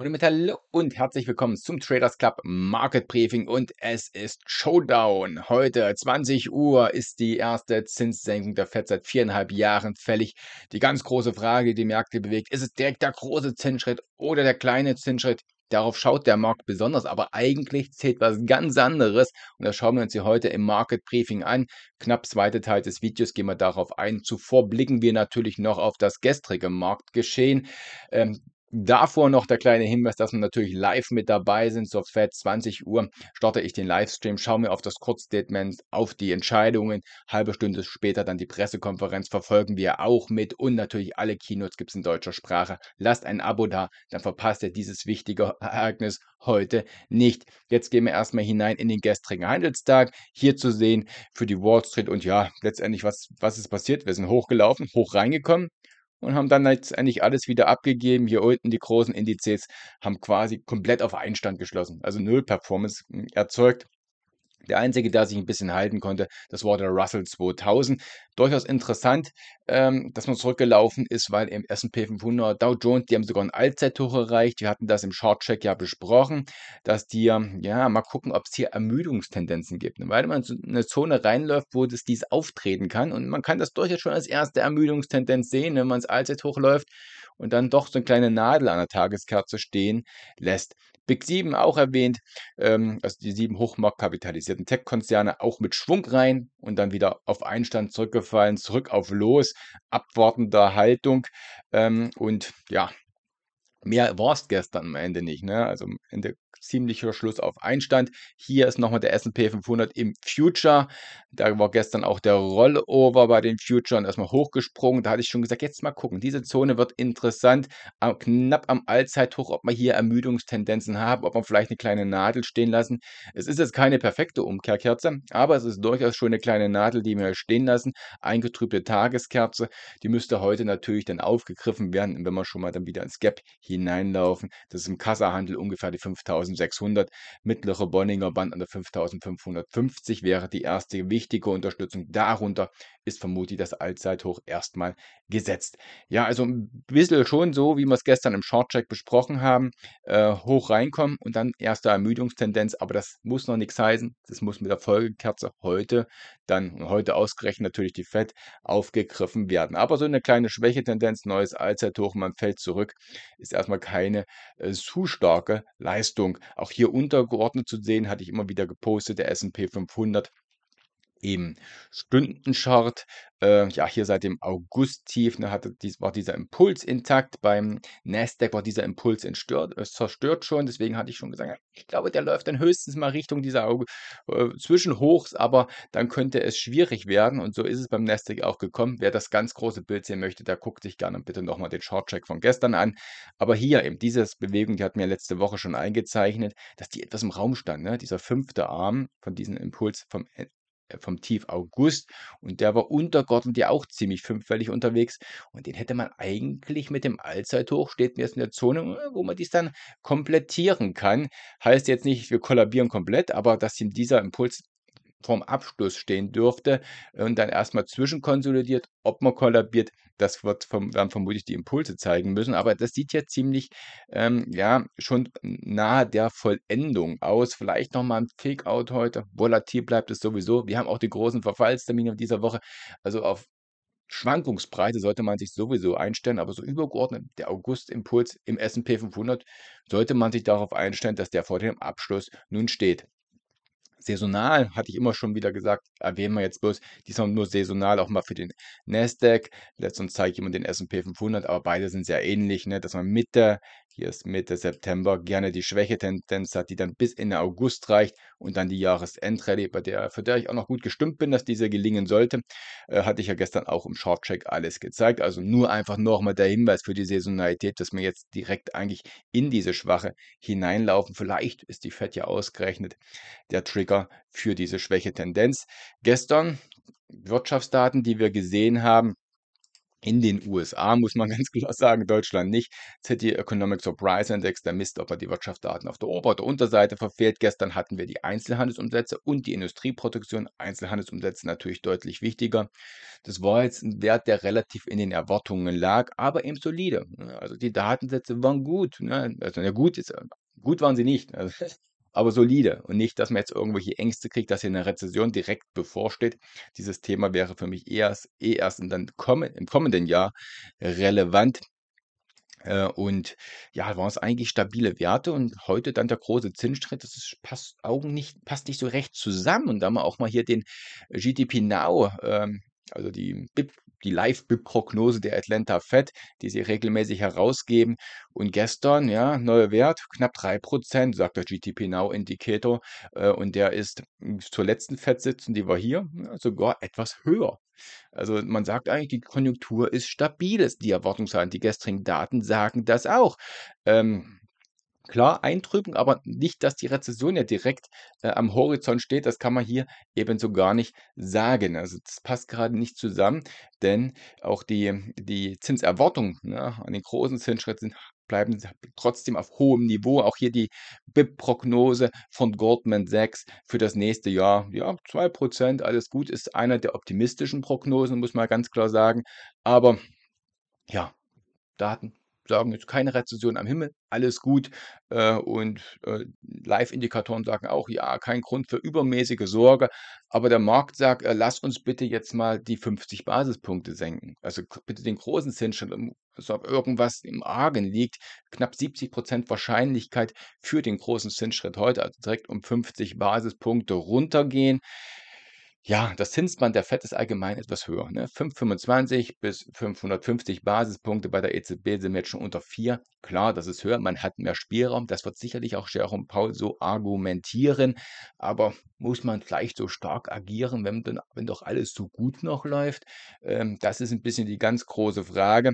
Und damit hallo und herzlich willkommen zum Traders Club Market Briefing und es ist Showdown. Heute 20 Uhr ist die erste Zinssenkung der FED seit viereinhalb Jahren fällig. Die ganz große Frage, die die Märkte bewegt, ist es direkt der große Zinsschritt oder der kleine Zinsschritt? Darauf schaut der Markt besonders, aber eigentlich zählt was ganz anderes und das schauen wir uns hier heute im Market Briefing an. Knapp zweite Teil des Videos gehen wir darauf ein. Zuvor blicken wir natürlich noch auf das gestrige Marktgeschehen. Ähm, Davor noch der kleine Hinweis, dass wir natürlich live mit dabei sind. So fett 20 Uhr starte ich den Livestream, schaue mir auf das Kurzstatement, auf die Entscheidungen. Halbe Stunde später dann die Pressekonferenz verfolgen wir auch mit und natürlich alle Keynotes gibt es in deutscher Sprache. Lasst ein Abo da, dann verpasst ihr dieses wichtige Ereignis heute nicht. Jetzt gehen wir erstmal hinein in den gestrigen Handelstag. Hier zu sehen für die Wall Street und ja, letztendlich, was, was ist passiert? Wir sind hochgelaufen, hoch reingekommen und haben dann letztendlich alles wieder abgegeben. Hier unten die großen Indizes haben quasi komplett auf Einstand geschlossen, also null Performance hm, erzeugt. Der einzige, der sich ein bisschen halten konnte, das war der Russell 2000. Durchaus interessant, ähm, dass man zurückgelaufen ist, weil im S&P 500, Dow Jones, die haben sogar ein Allzeithoch erreicht. Wir hatten das im Short-Check ja besprochen, dass die, ähm, ja, mal gucken, ob es hier Ermüdungstendenzen gibt. Weil man in eine Zone reinläuft, wo das dies auftreten kann und man kann das durchaus schon als erste Ermüdungstendenz sehen, wenn man ins Allzeithoch läuft und dann doch so eine kleine Nadel an der Tageskerze stehen lässt. Big 7 auch erwähnt, ähm, also die sieben hochmarktkapitalisierten Tech-Konzerne auch mit Schwung rein und dann wieder auf Einstand zurückgefallen, zurück auf Los, abwartender Haltung ähm, und ja, mehr war es gestern am Ende nicht. Ne? Also am Ende ziemlicher Schluss auf Einstand. Hier ist nochmal der S&P 500 im Future. Da war gestern auch der Rollover bei den Futuren erstmal hochgesprungen. Da hatte ich schon gesagt, jetzt mal gucken. Diese Zone wird interessant. Knapp am Allzeithoch, ob wir hier Ermüdungstendenzen haben, ob wir vielleicht eine kleine Nadel stehen lassen. Es ist jetzt keine perfekte Umkehrkerze, aber es ist durchaus schon eine kleine Nadel, die wir stehen lassen. Eingetrübte Tageskerze, die müsste heute natürlich dann aufgegriffen werden, wenn wir schon mal dann wieder ins Gap hineinlaufen. Das ist im Kassahandel ungefähr die 5000 5600, mittlere Bonninger Band an der 5550 wäre die erste wichtige Unterstützung. Darunter ist vermutlich das Allzeithoch erstmal gesetzt. Ja, also ein bisschen schon so, wie wir es gestern im Shortcheck besprochen haben, äh, hoch reinkommen und dann erste Ermüdungstendenz, aber das muss noch nichts heißen. Das muss mit der Folgekerze heute dann heute ausgerechnet natürlich die Fett aufgegriffen werden. Aber so eine kleine Schwächetendenz, neues Allzeithoch, man fällt zurück, ist erstmal keine äh, zu starke Leistung auch hier untergeordnet zu sehen, hatte ich immer wieder gepostet, der SP 500 im Stundenchart. Äh, ja, hier seit dem August-Tief ne, hatte, dies, war dieser Impuls intakt. Beim Nasdaq war dieser Impuls entstört, äh, zerstört schon. Deswegen hatte ich schon gesagt, ich glaube, der läuft dann höchstens mal Richtung dieser äh, Zwischenhochs, aber dann könnte es schwierig werden. Und so ist es beim Nasdaq auch gekommen. Wer das ganz große Bild sehen möchte, der guckt sich gerne bitte nochmal den Short-Check von gestern an. Aber hier eben diese Bewegung, die hat mir letzte Woche schon eingezeichnet, dass die etwas im Raum stand. Ne? Dieser fünfte Arm von diesem Impuls vom äh, vom Tief August und der war unter Gordon ja auch ziemlich fünffällig unterwegs und den hätte man eigentlich mit dem Allzeithoch, steht mir jetzt in der Zone, äh, wo man dies dann komplettieren kann. Heißt jetzt nicht, wir kollabieren komplett, aber dass ihm dieser Impuls vorm Abschluss stehen dürfte äh, und dann erstmal zwischenkonsolidiert, ob man kollabiert, das wird vom, werden vermutlich die Impulse zeigen müssen, aber das sieht ja ziemlich, ähm, ja, schon nahe der Vollendung aus. Vielleicht nochmal ein Fake-Out heute, volatil bleibt es sowieso. Wir haben auch die großen Verfallstermine dieser Woche, also auf Schwankungsbreite sollte man sich sowieso einstellen, aber so übergeordnet, der August-Impuls im SP 500, sollte man sich darauf einstellen, dass der vor dem Abschluss nun steht saisonal, hatte ich immer schon wieder gesagt, erwähnen ah, wir jetzt bloß, diesmal nur saisonal auch mal für den Nasdaq. Letztens zeige ich immer den S&P 500, aber beide sind sehr ähnlich, ne, dass man mit der hier ist Mitte September gerne die Schwächetendenz hat, die dann bis Ende August reicht und dann die Jahresendrallye, bei der, für der ich auch noch gut gestimmt bin, dass diese gelingen sollte, äh, hatte ich ja gestern auch im Shortcheck alles gezeigt. Also nur einfach nochmal der Hinweis für die Saisonalität, dass wir jetzt direkt eigentlich in diese Schwache hineinlaufen. Vielleicht ist die Fett ja ausgerechnet der Trigger für diese Schwächetendenz. Gestern Wirtschaftsdaten, die wir gesehen haben, in den USA, muss man ganz klar sagen, Deutschland nicht. City Economic Surprise Index, der misst, ob er die Wirtschaftsdaten auf der Ober- oder Unterseite verfehlt. Gestern hatten wir die Einzelhandelsumsätze und die Industrieproduktion. Einzelhandelsumsätze natürlich deutlich wichtiger. Das war jetzt ein Wert, der relativ in den Erwartungen lag, aber eben solide. Also die Datensätze waren gut. Ne? Also ja, gut, ist, gut waren sie nicht. Also, aber solide und nicht, dass man jetzt irgendwelche Ängste kriegt, dass hier eine Rezession direkt bevorsteht. Dieses Thema wäre für mich eher, eh erst in dann kommen, im kommenden Jahr relevant. Äh, und ja, waren es eigentlich stabile Werte und heute dann der große Zinsstritt, das ist, passt, Augen nicht, passt nicht so recht zusammen. Und da haben wir auch mal hier den GDP Now ähm, also die BIP die Live-BIP-Prognose der Atlanta Fed, die sie regelmäßig herausgeben. Und gestern, ja, neuer Wert, knapp 3%, sagt der GTP Now Indicator. Äh, und der ist zur letzten Fed-Sitzung, die war hier, sogar etwas höher. Also man sagt eigentlich, die Konjunktur ist stabil. ist Die Erwartungshaltung, die gestrigen Daten sagen das auch. Ähm, Klar, eintrüben, aber nicht, dass die Rezession ja direkt äh, am Horizont steht. Das kann man hier ebenso gar nicht sagen. Also das passt gerade nicht zusammen, denn auch die, die Zinserwartungen ne, an den großen Zinsschritten bleiben trotzdem auf hohem Niveau. Auch hier die BIP-Prognose von Goldman Sachs für das nächste Jahr. Ja, 2%, alles gut, ist einer der optimistischen Prognosen, muss man ganz klar sagen. Aber ja, Daten sagen jetzt keine Rezession am Himmel, alles gut. Äh, und äh, Live-Indikatoren sagen auch, ja, kein Grund für übermäßige Sorge. Aber der Markt sagt, äh, lass uns bitte jetzt mal die 50 Basispunkte senken. Also bitte den großen Zinsschnitt, also ob irgendwas im Argen liegt, knapp 70 Prozent Wahrscheinlichkeit für den großen Zinsschritt heute, also direkt um 50 Basispunkte runtergehen ja, das Zinsband der FED ist allgemein etwas höher. Ne? 525 bis 550 Basispunkte bei der EZB sind wir jetzt schon unter 4. Klar, das ist höher, man hat mehr Spielraum. Das wird sicherlich auch Jerome Paul so argumentieren. Aber muss man vielleicht so stark agieren, wenn, denn, wenn doch alles so gut noch läuft? Ähm, das ist ein bisschen die ganz große Frage.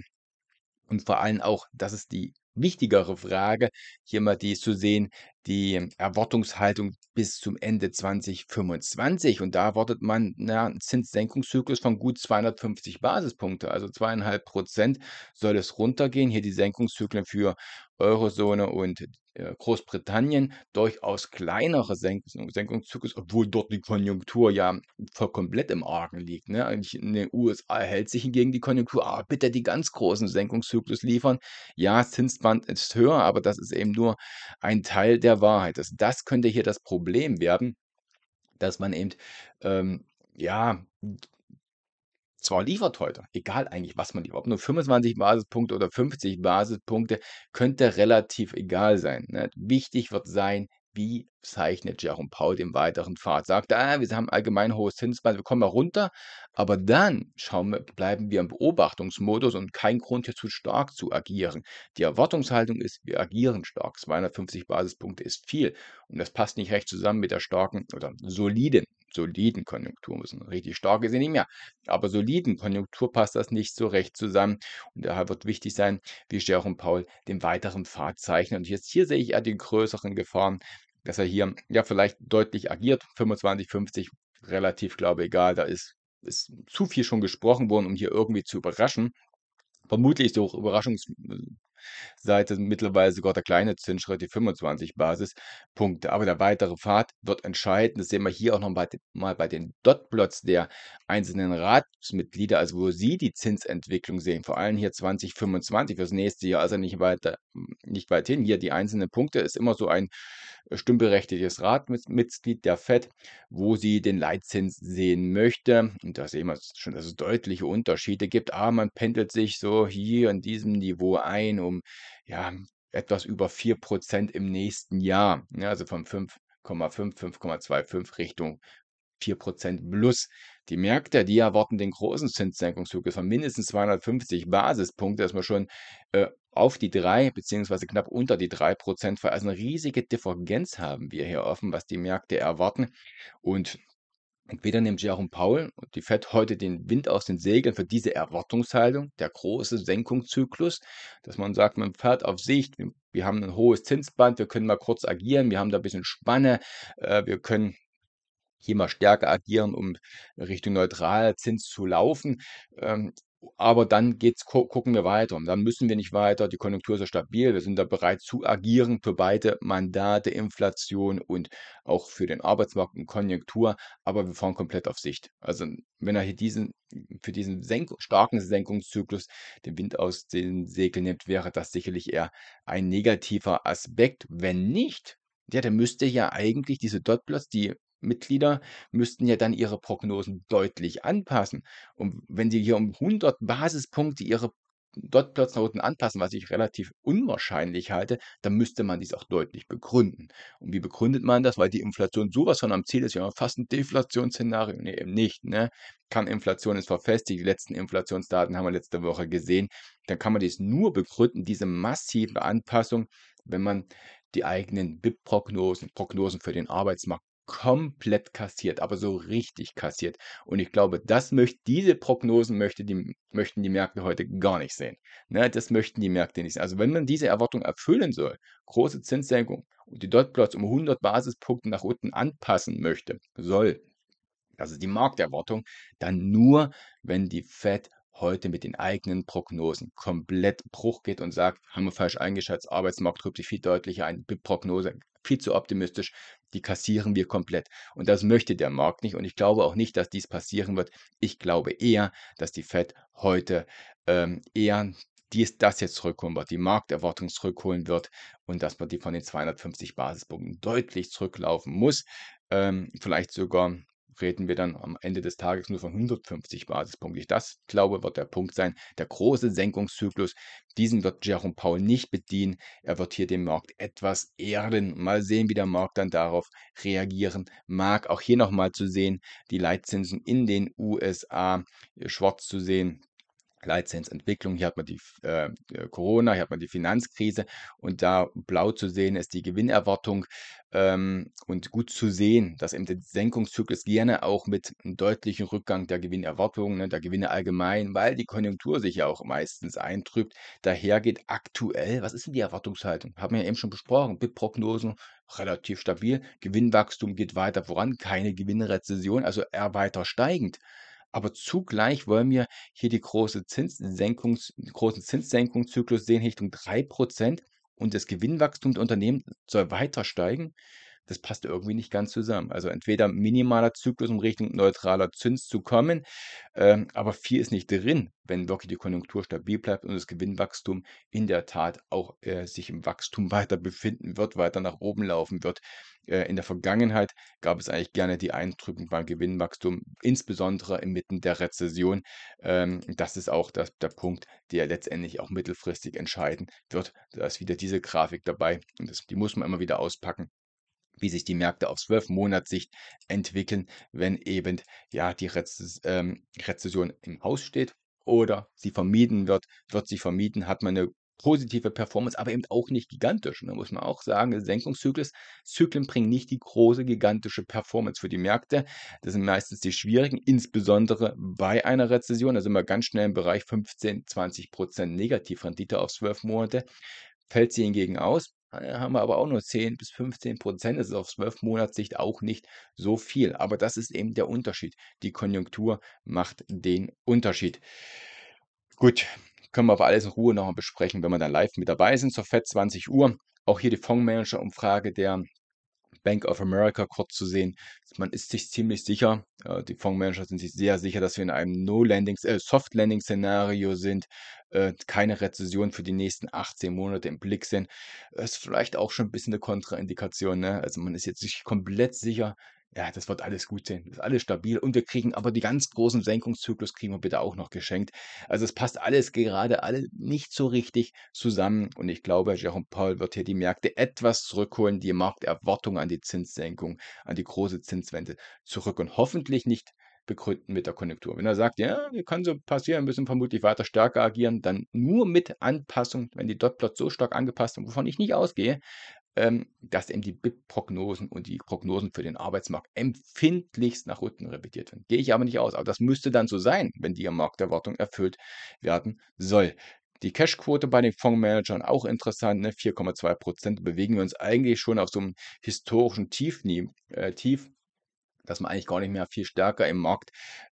Und vor allem auch, das ist die wichtigere Frage, hier mal die zu sehen, die Erwartungshaltung bis zum Ende 2025. Und da erwartet man na, einen Zinssenkungszyklus von gut 250 Basispunkte, also zweieinhalb Prozent soll es runtergehen. Hier die Senkungszyklen für Eurozone und äh, Großbritannien durchaus kleinere Senkung, Senkungszyklus, obwohl dort die Konjunktur ja voll komplett im Argen liegt. Ne? In den USA hält sich hingegen die Konjunktur, aber bitte die ganz großen Senkungszyklus liefern. Ja, Zinsband ist höher, aber das ist eben nur ein Teil der Wahrheit. Also das könnte hier das Problem werden, dass man eben ähm, ja, zwar liefert heute, egal eigentlich, was man liefert, ob nur 25 Basispunkte oder 50 Basispunkte, könnte relativ egal sein. Ne? Wichtig wird sein, wie zeichnet Jerome Paul den weiteren Pfad? Sagt er, ah, wir haben allgemein hohes Zinsband, wir kommen mal runter, aber dann schauen wir, bleiben wir im Beobachtungsmodus und kein Grund hier zu stark zu agieren. Die Erwartungshaltung ist, wir agieren stark. 250 Basispunkte ist viel und das passt nicht recht zusammen mit der starken oder soliden soliden Konjunktur müssen. Richtig stark ist sie nicht mehr. Aber soliden Konjunktur passt das nicht so recht zusammen. Und daher wird wichtig sein, wie Jerome Paul den weiteren Pfad zeichnet. Und jetzt hier sehe ich eher die größeren Gefahren, dass er hier ja vielleicht deutlich agiert. 25, 50, relativ, glaube ich, egal. Da ist, ist zu viel schon gesprochen worden, um hier irgendwie zu überraschen. Vermutlich ist die Überraschungs Seite mittlerweile sogar der kleine Zinsschritt, die 25 Basispunkte. Aber der weitere Pfad wird entscheidend. Das sehen wir hier auch nochmal mal bei den Dotplots der einzelnen Ratsmitglieder, also wo sie die Zinsentwicklung sehen. Vor allem hier 2025 fürs nächste Jahr, also nicht, weiter, nicht weit hin. Hier die einzelnen Punkte ist immer so ein stimmberechtigtes Ratmitglied der FED, wo sie den Leitzins sehen möchte. Und da sehen wir schon, dass es deutliche Unterschiede gibt. Ah, man pendelt sich so hier in diesem Niveau ein, um ja, etwas über 4% im nächsten Jahr. Ja, also von 5,5, 5,25 Richtung 4% plus die Märkte, die erwarten den großen Zinssenkungszyklus von mindestens 250 Basispunkte, dass man schon äh, auf die 3 beziehungsweise knapp unter die 3 Prozent fall. Also eine riesige Differenz haben wir hier offen, was die Märkte erwarten. Und Entweder nimmt Jerome Powell und die Fed heute den Wind aus den Segeln für diese Erwartungshaltung, der große Senkungszyklus, dass man sagt, man fährt auf Sicht, wir haben ein hohes Zinsband, wir können mal kurz agieren, wir haben da ein bisschen Spanne, äh, wir können hier mal stärker agieren, um Richtung Neutralzins zu laufen. Ähm, aber dann geht's, gucken wir weiter. Und dann müssen wir nicht weiter. Die Konjunktur ist ja stabil. Wir sind da bereit zu agieren für beide Mandate, Inflation und auch für den Arbeitsmarkt und Konjunktur. Aber wir fahren komplett auf Sicht. Also, wenn er hier diesen, für diesen Senk starken Senkungszyklus den Wind aus den Segeln nimmt, wäre das sicherlich eher ein negativer Aspekt. Wenn nicht, ja, dann müsste ja eigentlich diese Dotplots, die Mitglieder müssten ja dann ihre Prognosen deutlich anpassen. Und wenn sie hier um 100 Basispunkte ihre dot anpassen, was ich relativ unwahrscheinlich halte, dann müsste man dies auch deutlich begründen. Und wie begründet man das? Weil die Inflation sowas von am Ziel ist. Wir haben fast ein Deflationsszenario. Nee, eben nicht. Ne? Kann Inflation ist verfestigt. Die letzten Inflationsdaten haben wir letzte Woche gesehen. Dann kann man dies nur begründen, diese massive Anpassung, wenn man die eigenen BIP-Prognosen, Prognosen für den Arbeitsmarkt komplett kassiert, aber so richtig kassiert. Und ich glaube, das möchte, diese Prognosen möchte die, möchten die Märkte heute gar nicht sehen. Ne, das möchten die Märkte nicht sehen. Also wenn man diese Erwartung erfüllen soll, große Zinssenkung und die Dotplots um 100 Basispunkte nach unten anpassen möchte, soll, also die Markterwartung, dann nur, wenn die Fed heute mit den eigenen Prognosen komplett Bruch geht und sagt, haben wir falsch eingeschätzt, Arbeitsmarkt trübt sich viel deutlicher ein, BIP-Prognose viel zu optimistisch, die kassieren wir komplett. Und das möchte der Markt nicht und ich glaube auch nicht, dass dies passieren wird. Ich glaube eher, dass die Fed heute ähm, eher dies, das jetzt zurückholen wird, die Markterwartung zurückholen wird und dass man die von den 250 Basispunkten deutlich zurücklaufen muss, ähm, vielleicht sogar reden wir dann am Ende des Tages nur von 150 Basispunkten. Das, glaube wird der Punkt sein. Der große Senkungszyklus, diesen wird Jerome Powell nicht bedienen. Er wird hier den Markt etwas ehren. Mal sehen, wie der Markt dann darauf reagieren mag. Auch hier nochmal zu sehen, die Leitzinsen in den USA äh, schwarz zu sehen. Leitzinsentwicklung, hier hat man die äh, äh, Corona, hier hat man die Finanzkrise und da blau zu sehen ist die Gewinnerwartung ähm, und gut zu sehen, dass eben der Senkungszyklus gerne auch mit einem deutlichen Rückgang der Gewinnerwartungen, ne, der Gewinne allgemein, weil die Konjunktur sich ja auch meistens eintrübt, daher geht aktuell, was ist denn die Erwartungshaltung? Haben wir ja eben schon besprochen, BIP-Prognosen relativ stabil, Gewinnwachstum geht weiter voran, keine Gewinnrezession, also eher weiter steigend. Aber zugleich wollen wir hier die große Zinssenkung, großen Zinssenkungszyklus sehen, Richtung 3%. Und das Gewinnwachstum der Unternehmen soll weiter steigen das passt irgendwie nicht ganz zusammen. Also entweder minimaler Zyklus, um Richtung neutraler Zins zu kommen, ähm, aber viel ist nicht drin, wenn wirklich die Konjunktur stabil bleibt und das Gewinnwachstum in der Tat auch äh, sich im Wachstum weiter befinden wird, weiter nach oben laufen wird. Äh, in der Vergangenheit gab es eigentlich gerne die Eindrücke beim Gewinnwachstum, insbesondere inmitten der Rezession. Ähm, das ist auch das, der Punkt, der letztendlich auch mittelfristig entscheiden wird. Da ist wieder diese Grafik dabei und das, die muss man immer wieder auspacken wie sich die Märkte auf zwölf Monatssicht entwickeln, wenn eben ja die Rez ähm, Rezession im Haus steht oder sie vermieden wird, wird sie vermieden, hat man eine positive Performance, aber eben auch nicht gigantisch. Und da muss man auch sagen, Senkungszyklus, Zyklen bringen nicht die große, gigantische Performance für die Märkte. Das sind meistens die schwierigen, insbesondere bei einer Rezession. Da sind wir ganz schnell im Bereich 15, 20 Prozent Negativrendite auf zwölf Monate. Fällt sie hingegen aus, äh, haben wir aber auch nur 10 bis 15 Prozent. Das ist auf 12 Monatssicht auch nicht so viel. Aber das ist eben der Unterschied. Die Konjunktur macht den Unterschied. Gut, können wir aber alles in Ruhe noch besprechen, wenn wir dann live mit dabei sind. Zur FED 20 Uhr. Auch hier die Fondsmanager-Umfrage der Bank of America kurz zu sehen. Man ist sich ziemlich sicher, äh, die Fondsmanager sind sich sehr sicher, dass wir in einem No-Landing, äh, Soft-Landing-Szenario sind, äh, keine Rezession für die nächsten 18 Monate im Blick sind. Das Ist vielleicht auch schon ein bisschen eine Kontraindikation. Ne? Also man ist jetzt nicht komplett sicher, ja, das wird alles gut sein. Das ist alles stabil. Und wir kriegen aber die ganz großen Senkungszyklus kriegen wir bitte auch noch geschenkt. Also es passt alles gerade alle nicht so richtig zusammen. Und ich glaube, Jerome Paul wird hier die Märkte etwas zurückholen, die Markterwartungen an die Zinssenkung, an die große Zinswende zurück und hoffentlich nicht begründen mit der Konjunktur. Wenn er sagt, ja, wir können so passieren, müssen vermutlich weiter stärker agieren, dann nur mit Anpassung, wenn die Dotplot so stark angepasst sind, wovon ich nicht ausgehe, ähm, dass eben die BIP-Prognosen und die Prognosen für den Arbeitsmarkt empfindlichst nach unten revidiert werden. Gehe ich aber nicht aus. Aber das müsste dann so sein, wenn die Markterwartung erfüllt werden soll. Die Cashquote bei den Fondsmanagern auch interessant, ne? 4,2 Prozent. Bewegen wir uns eigentlich schon auf so einem historischen Tief, äh, Tief dass man eigentlich gar nicht mehr viel stärker im Markt,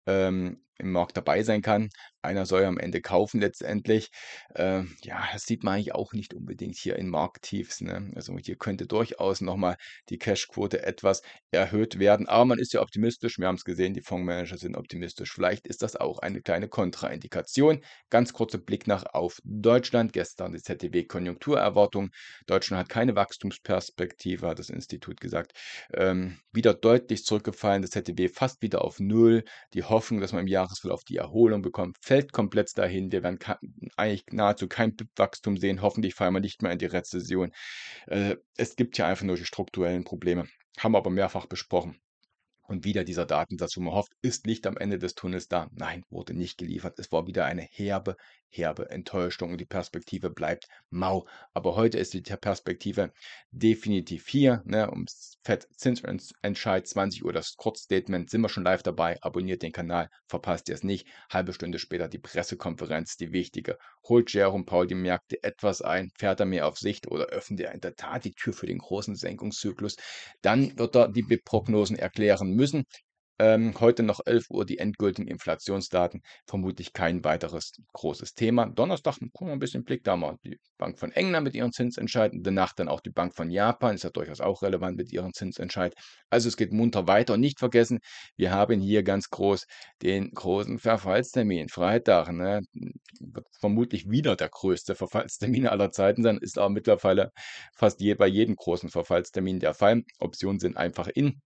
ähm, im Markt dabei sein kann einer soll am Ende kaufen letztendlich. Äh, ja, das sieht man eigentlich auch nicht unbedingt hier in Markttiefs. Ne? Also hier könnte durchaus nochmal die Cashquote etwas erhöht werden. Aber man ist ja optimistisch. Wir haben es gesehen, die Fondsmanager sind optimistisch. Vielleicht ist das auch eine kleine Kontraindikation. Ganz kurzer Blick nach auf Deutschland. Gestern die ZDW-Konjunkturerwartung. Deutschland hat keine Wachstumsperspektive, hat das Institut gesagt. Ähm, wieder deutlich zurückgefallen. Das ZDW fast wieder auf Null. Die Hoffnung, dass man im auf die Erholung bekommt, fällt komplett dahin. Wir werden eigentlich nahezu kein BIP-Wachstum sehen. Hoffentlich fallen wir nicht mehr in die Rezession. Äh, es gibt hier einfach nur die strukturellen Probleme. Haben wir aber mehrfach besprochen. Und wieder dieser Datensatz, wo man hofft, ist Licht am Ende des Tunnels da. Nein, wurde nicht geliefert. Es war wieder eine herbe, herbe Enttäuschung und die Perspektive bleibt mau. Aber heute ist die Perspektive definitiv hier. Ne, um Fett Zinsentscheid 20 Uhr das Kurzstatement. Sind wir schon live dabei? Abonniert den Kanal, verpasst ihr es nicht. Halbe Stunde später die Pressekonferenz, die wichtige. Holt Jerome Paul die Märkte etwas ein, fährt er mehr auf Sicht oder öffnet er in der Tat die Tür für den großen Senkungszyklus? Dann wird er die Prognosen erklären müssen. Ähm, heute noch 11 Uhr die endgültigen Inflationsdaten. Vermutlich kein weiteres großes Thema. Donnerstag, hm, gucken wir ein bisschen Blick da mal. Die Bank von England mit ihren Zinsentscheiden. Danach dann auch die Bank von Japan. Ist ja durchaus auch relevant mit ihren Zinsentscheid. Also es geht munter weiter. Und nicht vergessen, wir haben hier ganz groß den großen Verfallstermin. Freitag, ne? Wird vermutlich wieder der größte Verfallstermin aller Zeiten sein. Ist aber mittlerweile fast je, bei jedem großen Verfallstermin der Fall. Optionen sind einfach in.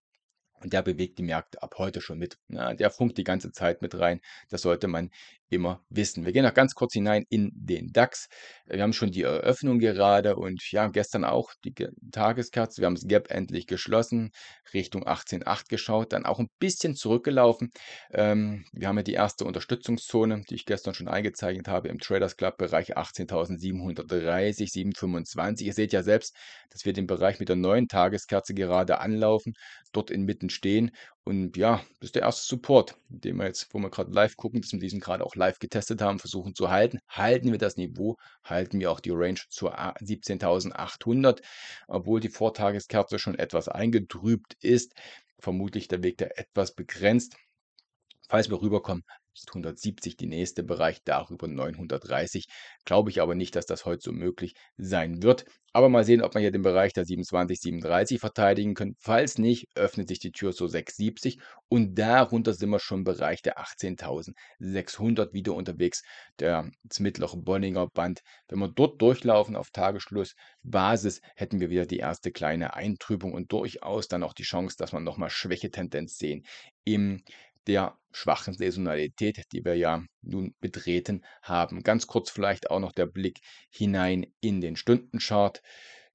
Und der bewegt die Märkte ab heute schon mit. Ja, ne? der funkt die ganze Zeit mit rein. Das sollte man immer wissen. Wir gehen noch ganz kurz hinein in den DAX. Wir haben schon die Eröffnung gerade und ja, gestern auch die Tageskerze. Wir haben das Gap endlich geschlossen, Richtung 18,8 geschaut, dann auch ein bisschen zurückgelaufen. Ähm, wir haben ja die erste Unterstützungszone, die ich gestern schon eingezeichnet habe, im Traders Club Bereich 18.730, 725. Ihr seht ja selbst, dass wir den Bereich mit der neuen Tageskerze gerade anlaufen, dort inmitten stehen und ja, das ist der erste Support, den wir jetzt, wo wir gerade live gucken, dass wir diesen gerade auch live getestet haben, versuchen zu halten. Halten wir das Niveau, halten wir auch die Range zur ah, 17.800, obwohl die Vortageskerze schon etwas eingetrübt ist. Vermutlich der Weg da etwas begrenzt. Falls wir rüberkommen, 170 die nächste Bereich, darüber 930. Glaube ich aber nicht, dass das heute so möglich sein wird. Aber mal sehen, ob man hier den Bereich der 27, 37 verteidigen kann. Falls nicht, öffnet sich die Tür so 670 und darunter sind wir schon im Bereich der 18.600 wieder unterwegs, der, zmittloch bonninger Band. Wenn wir dort durchlaufen auf Tagesschlussbasis, hätten wir wieder die erste kleine Eintrübung und durchaus dann auch die Chance, dass wir nochmal Schwächetendenz sehen im der schwachen Saisonalität, die wir ja nun betreten haben. Ganz kurz vielleicht auch noch der Blick hinein in den Stundenchart.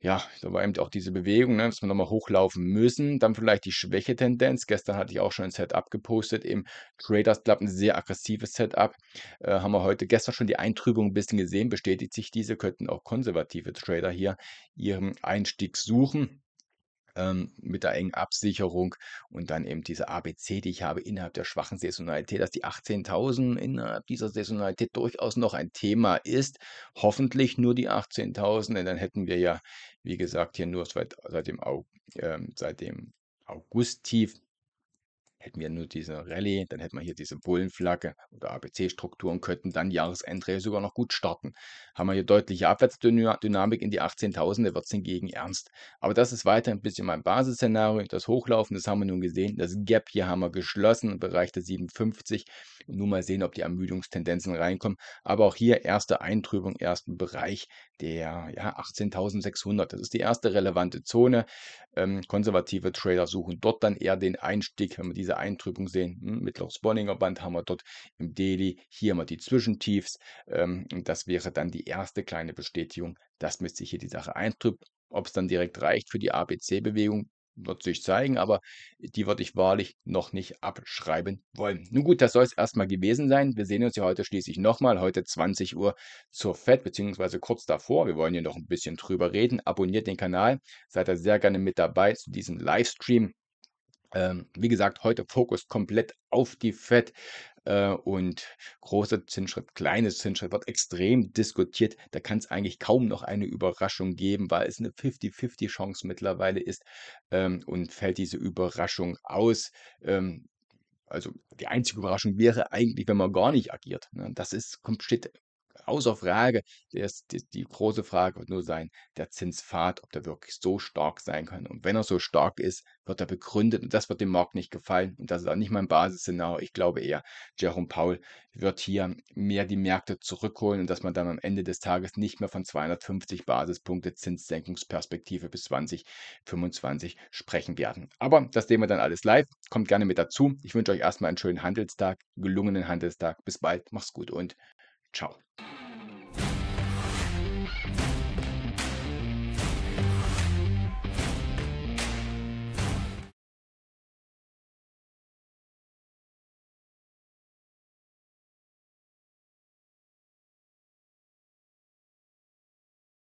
Ja, da war eben auch diese Bewegung, ne, dass wir nochmal hochlaufen müssen. Dann vielleicht die Tendenz. Gestern hatte ich auch schon ein Setup gepostet im Traders Club, ein sehr aggressives Setup. Äh, haben wir heute gestern schon die Eintrübung ein bisschen gesehen. Bestätigt sich diese, könnten auch konservative Trader hier ihren Einstieg suchen ähm, mit der engen Absicherung und dann eben diese ABC, die ich habe innerhalb der schwachen Saisonalität, dass die 18.000 innerhalb dieser Saisonalität durchaus noch ein Thema ist. Hoffentlich nur die 18.000, denn dann hätten wir ja, wie gesagt, hier nur seit, seit dem, ähm, seit dem August tief Hätten wir nur diese Rallye, dann hätten wir hier diese Bullenflagge oder abc strukturen könnten dann Jahresendreh sogar noch gut starten. Haben wir hier deutliche Abwärtsdynamik in die 18.000er, wird es hingegen ernst. Aber das ist weiter ein bisschen mein Basisszenario. Das Hochlaufen, das haben wir nun gesehen. Das Gap hier haben wir geschlossen im Bereich der 57. Und nun mal sehen, ob die Ermüdungstendenzen reinkommen. Aber auch hier erste Eintrübung, ersten Bereich der ja, 18.600. Das ist die erste relevante Zone. Ähm, konservative Trader suchen dort dann eher den Einstieg, wenn man diese diese Eintrübung sehen. Hm, mittleres Bollinger Band haben wir dort im Daily, hier haben wir die Zwischentiefs. Ähm, das wäre dann die erste kleine Bestätigung, dass müsste hier die Sache eintrübt. Ob es dann direkt reicht für die ABC-Bewegung, wird sich zeigen, aber die würde ich wahrlich noch nicht abschreiben wollen. Nun gut, das soll es erstmal gewesen sein. Wir sehen uns ja heute schließlich nochmal, heute 20 Uhr zur FED, beziehungsweise kurz davor. Wir wollen hier noch ein bisschen drüber reden. Abonniert den Kanal, seid da sehr gerne mit dabei zu diesem Livestream. Ähm, wie gesagt, heute Fokus komplett auf die FED äh, und großer Zinsschritt, kleines Zinsschritt wird extrem diskutiert. Da kann es eigentlich kaum noch eine Überraschung geben, weil es eine 50-50 Chance mittlerweile ist ähm, und fällt diese Überraschung aus. Ähm, also die einzige Überraschung wäre eigentlich, wenn man gar nicht agiert. Ne? Das ist, steht außer Frage. Das, die, die große Frage wird nur sein, der Zinspfad, ob der wirklich so stark sein kann. Und wenn er so stark ist, wird er begründet und das wird dem Markt nicht gefallen. Und das ist auch nicht mein Basisszenario. Ich glaube eher, Jerome Paul wird hier mehr die Märkte zurückholen und dass man dann am Ende des Tages nicht mehr von 250 Basispunkte Zinssenkungsperspektive bis 2025 sprechen werden. Aber das sehen wir dann alles live. Kommt gerne mit dazu. Ich wünsche euch erstmal einen schönen Handelstag, gelungenen Handelstag. Bis bald, macht's gut und Ciao.